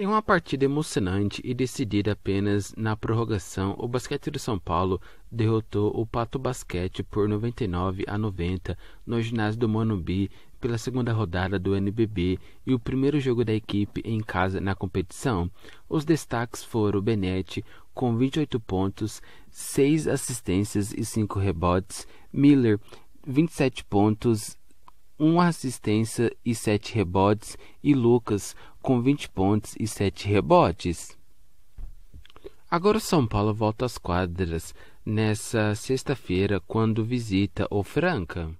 Em uma partida emocionante e decidida apenas na prorrogação, o basquete do São Paulo derrotou o Pato Basquete por 99 a 90 no ginásio do Manubi pela segunda rodada do NBB e o primeiro jogo da equipe em casa na competição. Os destaques foram o Benete com 28 pontos, 6 assistências e 5 rebotes, Miller 27 pontos 1 assistência e sete rebotes, e Lucas com 20 pontos e sete rebotes. Agora o São Paulo volta às quadras nessa sexta-feira quando visita o Franca.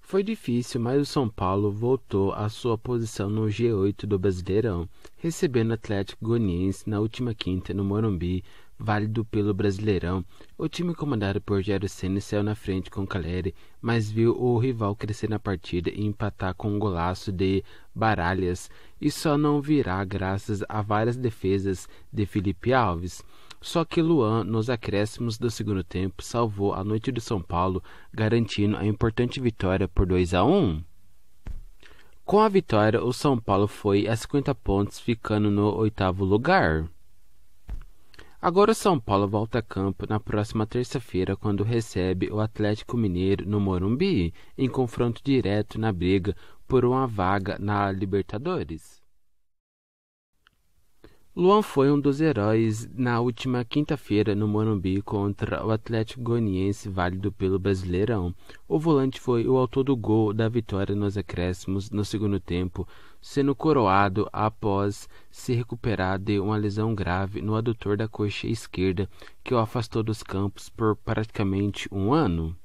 Foi difícil, mas o São Paulo voltou à sua posição no G8 do Brasileirão, recebendo Atlético Goianiense na última quinta no Morumbi válido pelo Brasileirão. O time comandado por Jair Senna saiu na frente com Caleri, mas viu o rival crescer na partida e empatar com um golaço de Baralhas, e só não virá graças a várias defesas de Felipe Alves. Só que Luan, nos acréscimos do segundo tempo, salvou a noite do São Paulo, garantindo a importante vitória por 2 a 1. Com a vitória, o São Paulo foi a 50 pontos, ficando no oitavo lugar. Agora o São Paulo volta a campo na próxima terça-feira, quando recebe o Atlético Mineiro no Morumbi, em confronto direto na briga por uma vaga na Libertadores. Luan foi um dos heróis na última quinta-feira no Morumbi contra o Atlético Goianiense, válido pelo Brasileirão. O volante foi o autor do gol da vitória nos acréscimos no segundo tempo, sendo coroado após se recuperar de uma lesão grave no adutor da coxa esquerda, que o afastou dos campos por praticamente um ano.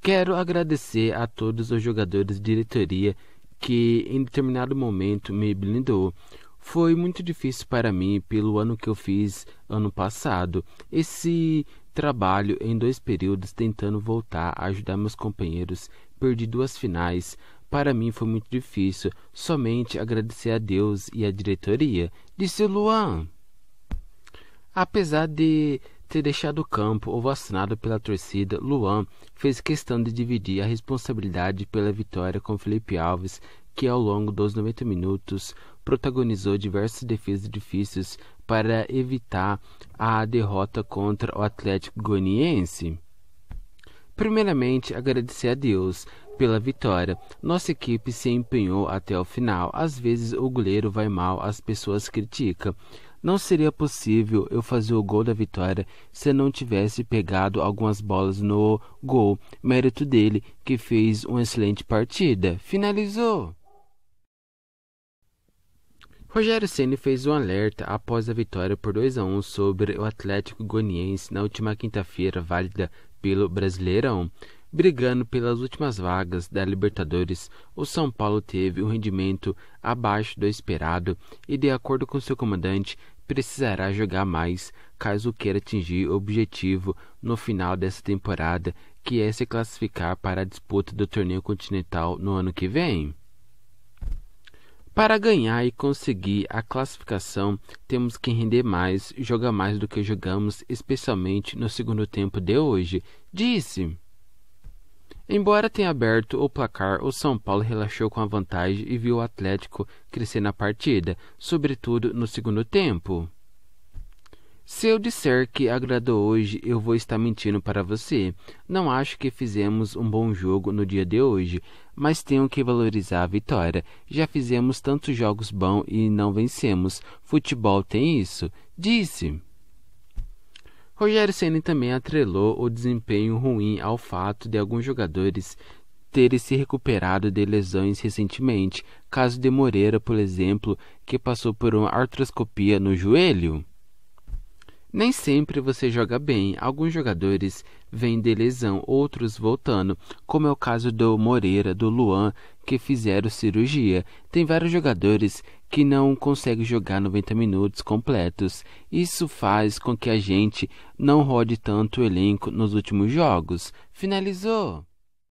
Quero agradecer a todos os jogadores de diretoria que em determinado momento me blindou. Foi muito difícil para mim pelo ano que eu fiz ano passado. Esse trabalho em dois períodos tentando voltar a ajudar meus companheiros, perdi duas finais. Para mim foi muito difícil, somente agradecer a Deus e a diretoria, disse Luan. Apesar de ter deixado o campo ovacionado pela torcida, Luan fez questão de dividir a responsabilidade pela vitória com Felipe Alves, que ao longo dos 90 minutos protagonizou diversas defesas difíceis para evitar a derrota contra o Atlético Goianiense. Primeiramente, agradecer a Deus pela vitória. Nossa equipe se empenhou até o final. Às vezes o goleiro vai mal, as pessoas criticam. Não seria possível eu fazer o gol da vitória se não tivesse pegado algumas bolas no gol. Mérito dele, que fez uma excelente partida. Finalizou! Rogério Ceni fez um alerta após a vitória por 2 a 1 sobre o Atlético Goianiense na última quinta-feira, válida pelo Brasileirão. Brigando pelas últimas vagas da Libertadores, o São Paulo teve um rendimento abaixo do esperado e, de acordo com seu comandante, precisará jogar mais caso queira atingir o objetivo no final dessa temporada, que é se classificar para a disputa do torneio continental no ano que vem. Para ganhar e conseguir a classificação, temos que render mais, jogar mais do que jogamos, especialmente no segundo tempo de hoje, disse. Embora tenha aberto o placar, o São Paulo relaxou com a vantagem e viu o Atlético crescer na partida, sobretudo no segundo tempo. Se eu disser que agradou hoje, eu vou estar mentindo para você. Não acho que fizemos um bom jogo no dia de hoje, mas tenham que valorizar a vitória. Já fizemos tantos jogos bons e não vencemos. Futebol tem isso, disse. Rogério Ceni também atrelou o desempenho ruim ao fato de alguns jogadores terem se recuperado de lesões recentemente, caso de Moreira, por exemplo, que passou por uma artroscopia no joelho. Nem sempre você joga bem. Alguns jogadores vêm de lesão, outros voltando, como é o caso do Moreira, do Luan, que fizeram cirurgia. Tem vários jogadores que não conseguem jogar 90 minutos completos. Isso faz com que a gente não rode tanto o elenco nos últimos jogos. Finalizou!